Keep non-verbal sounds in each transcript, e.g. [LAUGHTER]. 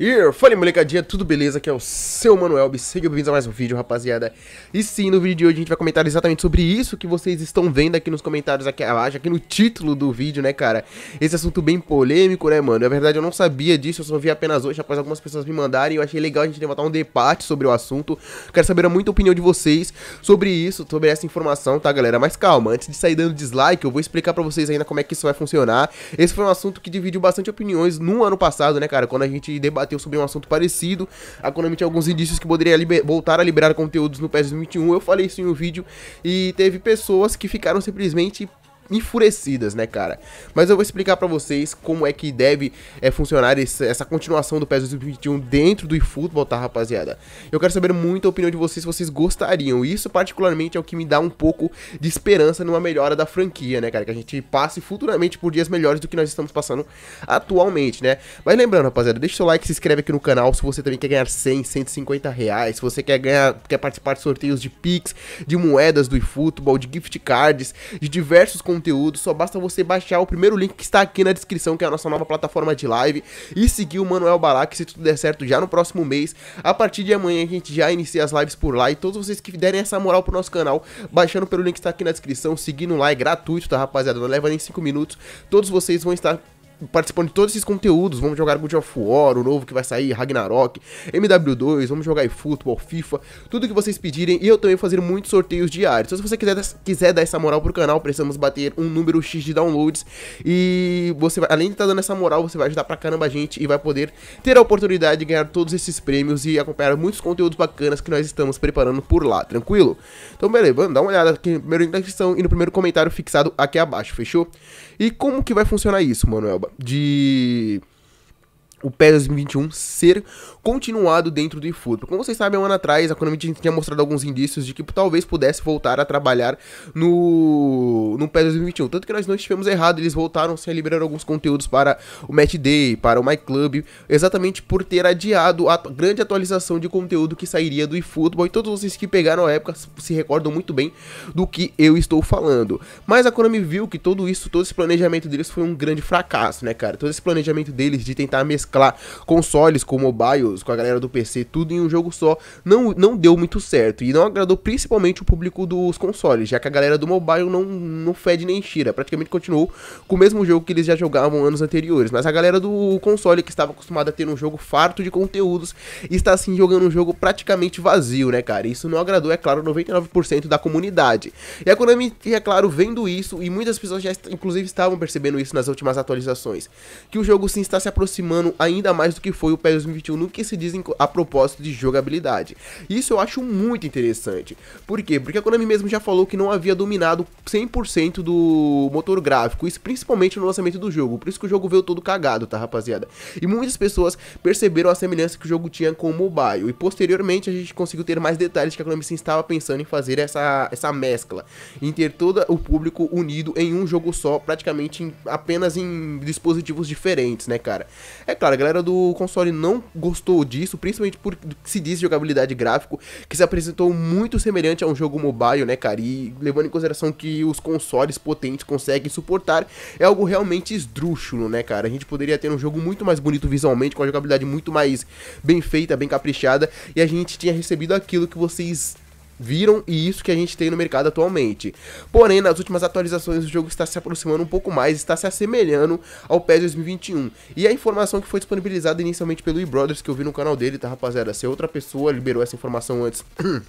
E fala molecadinha, tudo beleza? Aqui é o seu Manuel, sejam bem-vindos a mais um vídeo, rapaziada. E sim, no vídeo de hoje a gente vai comentar exatamente sobre isso que vocês estão vendo aqui nos comentários aqui abaixo, aqui no título do vídeo, né, cara? Esse assunto bem polêmico, né, mano? Na verdade, eu não sabia disso, eu só vi apenas hoje, após algumas pessoas me mandarem, eu achei legal a gente levantar um debate sobre o assunto. Quero saber a muita opinião de vocês sobre isso, sobre essa informação, tá, galera? Mas calma, antes de sair dando dislike, eu vou explicar pra vocês ainda como é que isso vai funcionar. Esse foi um assunto que dividiu bastante opiniões no ano passado, né, cara? Quando a gente debateu debateu sobre um assunto parecido. A Konami tinha alguns indícios que poderia voltar a liberar conteúdos no PES 21. Eu falei isso em um vídeo e teve pessoas que ficaram simplesmente enfurecidas, né, cara? Mas eu vou explicar para vocês como é que deve é, funcionar esse, essa continuação do PES 2021 dentro do eFootball, tá, rapaziada? Eu quero saber muito a opinião de vocês, se vocês gostariam. Isso, particularmente, é o que me dá um pouco de esperança numa melhora da franquia, né, cara? Que a gente passe futuramente por dias melhores do que nós estamos passando atualmente, né? Mas lembrando, rapaziada, deixa seu like, se inscreve aqui no canal se você também quer ganhar 100, 150 reais, se você quer ganhar, quer participar de sorteios de Pix, de moedas do eFootball, de gift cards, de diversos conteúdos conteúdo, só basta você baixar o primeiro link que está aqui na descrição, que é a nossa nova plataforma de live, e seguir o Manuel Barak, se tudo der certo, já no próximo mês. A partir de amanhã a gente já inicia as lives por lá, e todos vocês que derem essa moral pro nosso canal, baixando pelo link que está aqui na descrição, seguindo lá, é gratuito, tá rapaziada? Não leva nem 5 minutos, todos vocês vão estar participando de todos esses conteúdos. Vamos jogar God of War, o novo que vai sair, Ragnarok, MW2, vamos jogar eFootball, FIFA, tudo que vocês pedirem. E eu também fazer muitos sorteios diários. Então, se você quiser, quiser dar essa moral pro canal, precisamos bater um número X de downloads. E você vai, além de estar tá dando essa moral, você vai ajudar pra caramba a gente e vai poder ter a oportunidade de ganhar todos esses prêmios e acompanhar muitos conteúdos bacanas que nós estamos preparando por lá, tranquilo? Então, beleza, vamos dar uma olhada aqui no primeiro link da descrição e no primeiro comentário fixado aqui abaixo, fechou? E como que vai funcionar isso, Manuel? De o PES 2021 ser continuado dentro do eFootball. Como vocês sabem, um ano atrás a Konami tinha mostrado alguns indícios de que talvez pudesse voltar a trabalhar no, no PES 2021. Tanto que nós não estivemos errado, eles voltaram a liberar alguns conteúdos para o Match Day, para o My Club, exatamente por ter adiado a grande atualização de conteúdo que sairia do eFootball. E todos vocês que pegaram a época se recordam muito bem do que eu estou falando. Mas a Konami viu que todo isso, todo esse planejamento deles foi um grande fracasso, né, cara? Todo esse planejamento deles de tentar mesclar mesclar consoles com mobiles, com a galera do PC, tudo em um jogo só, não, não deu muito certo. E não agradou principalmente o público dos consoles, já que a galera do mobile não, não fede nem tira. Praticamente continuou com o mesmo jogo que eles já jogavam anos anteriores. Mas a galera do console, que estava acostumada a ter um jogo farto de conteúdos, está assim jogando um jogo praticamente vazio, né, cara? Isso não agradou, é claro, 99% da comunidade. E a Konami, é claro, vendo isso, e muitas pessoas já inclusive estavam percebendo isso nas últimas atualizações, que o jogo sim está se aproximando ainda mais do que foi o PES 2021 no que se diz a propósito de jogabilidade. Isso eu acho muito interessante. Por quê? Porque a Konami mesmo já falou que não havia dominado 100% do motor gráfico, isso principalmente no lançamento do jogo. Por isso que o jogo veio todo cagado, tá, rapaziada? E muitas pessoas perceberam a semelhança que o jogo tinha com o mobile. E posteriormente a gente conseguiu ter mais detalhes que a Konami se estava pensando em fazer essa, essa mescla, em ter todo o público unido em um jogo só, praticamente em, apenas em dispositivos diferentes, né, cara? É claro cara, a galera do console não gostou disso, principalmente por que se diz jogabilidade gráfico, que se apresentou muito semelhante a um jogo mobile, né, cara? E levando em consideração que os consoles potentes conseguem suportar, é algo realmente esdrúxulo, né, cara? A gente poderia ter um jogo muito mais bonito visualmente, com a jogabilidade muito mais bem feita, bem caprichada, e a gente tinha recebido aquilo que vocês viram e isso que a gente tem no mercado atualmente. Porém, nas últimas atualizações, o jogo está se aproximando um pouco mais, está se assemelhando ao PES 2021. E a informação que foi disponibilizada inicialmente pelo eBrothers, que eu vi no canal dele, tá rapaziada? Se outra pessoa liberou essa informação antes. [CLEARS THROAT]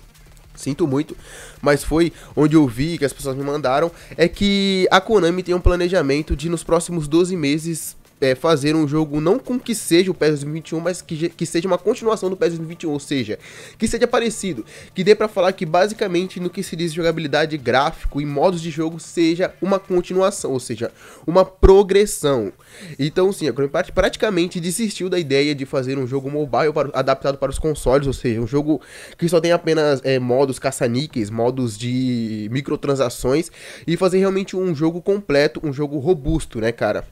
Sinto muito, mas foi onde eu vi que as pessoas me mandaram. É que a Konami tem um planejamento de, nos próximos 12 meses, é, fazer um jogo não com que seja o PES 2021, mas que, que seja uma continuação do PES 2021, ou seja, que seja parecido, que dê para falar que basicamente no que se diz jogabilidade, gráfico e modos de jogo seja uma continuação, ou seja, uma progressão. Então, sim, a Party praticamente desistiu da ideia de fazer um jogo mobile para, adaptado para os consoles, ou seja, um jogo que só tem apenas é, modos caça-níqueis, modos de microtransações e fazer realmente um jogo completo, um jogo robusto, né, cara?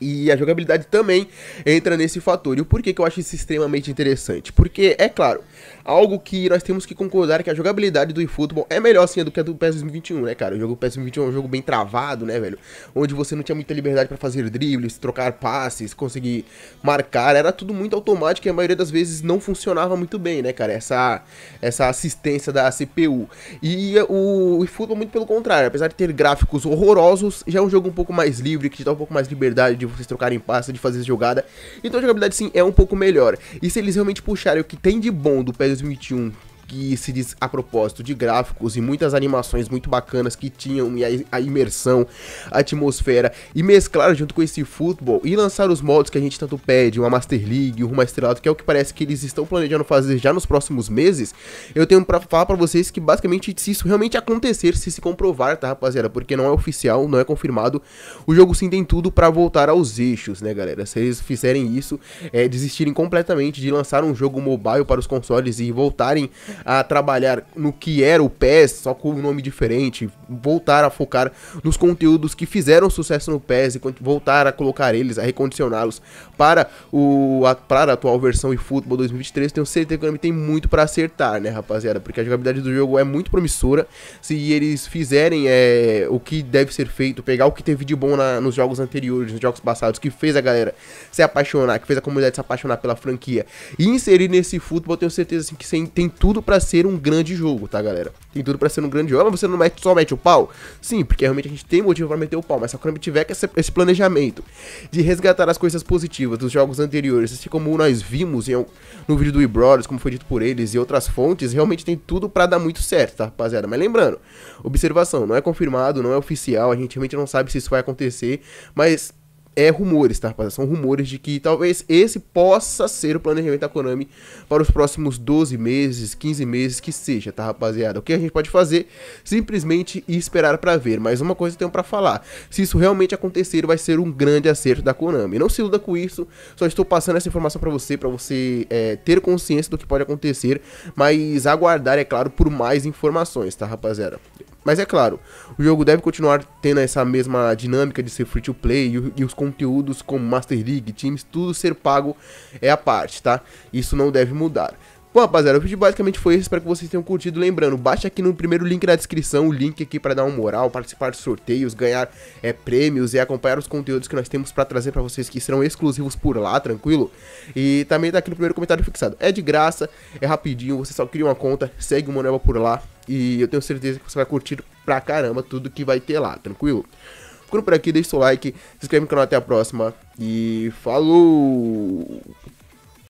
E a jogabilidade também entra nesse fator. E o porquê que eu acho isso extremamente interessante? Porque, é claro, algo que nós temos que concordar é que a jogabilidade do eFootball é melhor assim do que a do PES 2021, né, cara? O jogo PES 2021 é um jogo bem travado, né, velho? Onde você não tinha muita liberdade para fazer dribles, trocar passes, conseguir marcar. Era tudo muito automático e a maioria das vezes não funcionava muito bem, né, cara? Essa, essa assistência da CPU. E o eFootball, muito pelo contrário, apesar de ter gráficos horrorosos, já é um jogo um pouco mais livre, que te dá um pouco mais liberdade de de vocês trocarem pasta, de fazer jogada. Então a jogabilidade sim é um pouco melhor. E se eles realmente puxarem o que tem de bom do PES 2021 que se diz a propósito de gráficos e muitas animações muito bacanas que tinham e a, a imersão, a atmosfera e mesclar junto com esse futebol e lançar os modos que a gente tanto pede, uma Master League, um Estrelado, que é o que parece que eles estão planejando fazer já nos próximos meses. Eu tenho para falar para vocês que basicamente se isso realmente acontecer, se se comprovar, tá, rapaziada, porque não é oficial, não é confirmado, o jogo sim tem tudo para voltar aos eixos, né, galera? Se eles fizerem isso, é, desistirem completamente de lançar um jogo mobile para os consoles e voltarem a trabalhar no que era o PES, só com um nome diferente, voltar a focar nos conteúdos que fizeram sucesso no PES e voltar a colocar eles, a recondicioná-los para, o, a, para a atual versão e futebol 2023. Tenho certeza que o tem muito para acertar, né, rapaziada? Porque a jogabilidade do jogo é muito promissora. Se eles fizerem é, o que deve ser feito, pegar o que teve de bom na, nos jogos anteriores, nos jogos passados, que fez a galera se apaixonar, que fez a comunidade se apaixonar pela franquia, e inserir nesse futebol, tenho certeza assim, que tem tudo para ser um grande jogo, tá, galera? Tem tudo para ser um grande jogo. mas você não mete, só mete o pau? Sim, porque realmente a gente tem motivo para meter o pau, mas se a quando tiver esse, esse planejamento de resgatar as coisas positivas dos jogos anteriores, assim como nós vimos em, no vídeo do E-Brothers, como foi dito por eles e outras fontes, realmente tem tudo para dar muito certo, tá, rapaziada? Mas lembrando, observação, não é confirmado, não é oficial, a gente realmente não sabe se isso vai acontecer, mas é rumores, tá, rapaziada? São rumores de que talvez esse possa ser o planejamento da Konami para os próximos 12 meses, 15 meses, que seja, tá, rapaziada? O que a gente pode fazer? Simplesmente esperar para ver. Mas uma coisa eu tenho para falar: se isso realmente acontecer, vai ser um grande acerto da Konami. Não se iluda com isso, só estou passando essa informação para você, para você é, ter consciência do que pode acontecer, mas aguardar, é claro, por mais informações, tá, rapaziada? Mas é claro, o jogo deve continuar tendo essa mesma dinâmica de ser free to play e, e, os conteúdos como Master League, times, tudo ser pago é a parte, tá? Isso não deve mudar. Bom, rapaziada, o vídeo basicamente foi esse, espero que vocês tenham curtido. Lembrando, baixa aqui no primeiro link da descrição, o link aqui para dar uma moral, participar de sorteios, ganhar é, prêmios e acompanhar os conteúdos que nós temos para trazer para vocês, que serão exclusivos por lá, tranquilo? E também tá aqui no primeiro comentário fixado. É de graça, é rapidinho, você só cria uma conta, segue o manoel por lá e eu tenho certeza que você vai curtir pra caramba tudo que vai ter lá, tranquilo? Ficando por aqui, deixa o like, se inscreve no canal, até a próxima e falou!